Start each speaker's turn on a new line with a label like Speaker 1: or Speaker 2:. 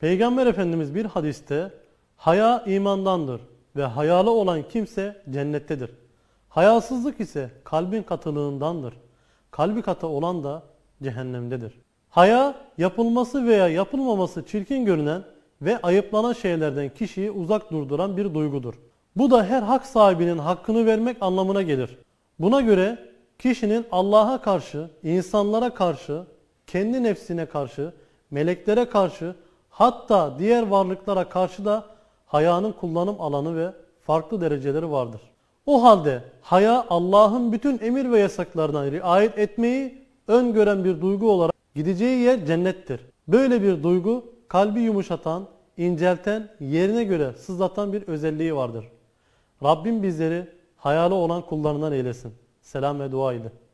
Speaker 1: Peygamber Efendimiz bir hadiste haya imandandır ve hayalı olan kimse cennettedir. Hayasızlık ise kalbin katılığındandır. Kalbi katı olan da cehennemdedir. Haya yapılması veya yapılmaması çirkin görünen ve ayıplanan şeylerden kişiyi uzak durduran bir duygudur. Bu da her hak sahibinin hakkını vermek anlamına gelir. Buna göre kişinin Allah'a karşı, insanlara karşı, kendi nefsine karşı, meleklere karşı Hatta diğer varlıklara karşı da hayanın kullanım alanı ve farklı dereceleri vardır. O halde haya Allah'ın bütün emir ve yasaklarına riayet etmeyi öngören bir duygu olarak gideceği yer cennettir. Böyle bir duygu kalbi yumuşatan, incelten, yerine göre sızlatan bir özelliği vardır. Rabbim bizleri hayalı olan kullarından eylesin. Selam ve dua ile.